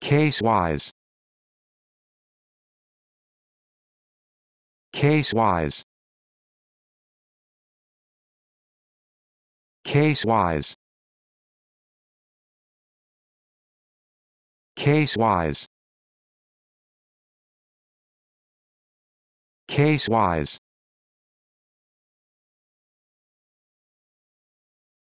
Case-wise Case-wise Case-wise Case-wise Case-wise